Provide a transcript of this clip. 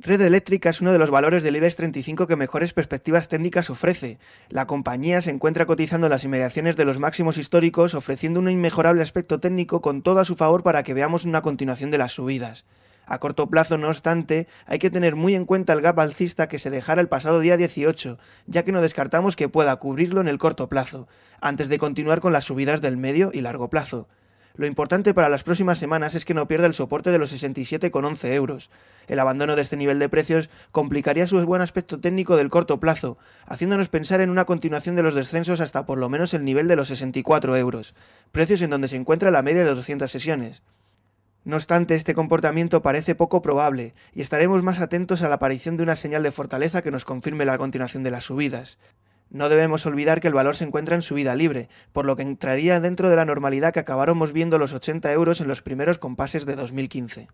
Red Eléctrica es uno de los valores del IBEX 35 que mejores perspectivas técnicas ofrece. La compañía se encuentra cotizando en las inmediaciones de los máximos históricos, ofreciendo un inmejorable aspecto técnico con todo a su favor para que veamos una continuación de las subidas. A corto plazo, no obstante, hay que tener muy en cuenta el gap alcista que se dejara el pasado día 18, ya que no descartamos que pueda cubrirlo en el corto plazo, antes de continuar con las subidas del medio y largo plazo. Lo importante para las próximas semanas es que no pierda el soporte de los 67,11 euros. El abandono de este nivel de precios complicaría su buen aspecto técnico del corto plazo, haciéndonos pensar en una continuación de los descensos hasta por lo menos el nivel de los 64 euros, precios en donde se encuentra la media de 200 sesiones. No obstante, este comportamiento parece poco probable y estaremos más atentos a la aparición de una señal de fortaleza que nos confirme la continuación de las subidas. No debemos olvidar que el valor se encuentra en su vida libre, por lo que entraría dentro de la normalidad que acabáramos viendo los 80 euros en los primeros compases de 2015.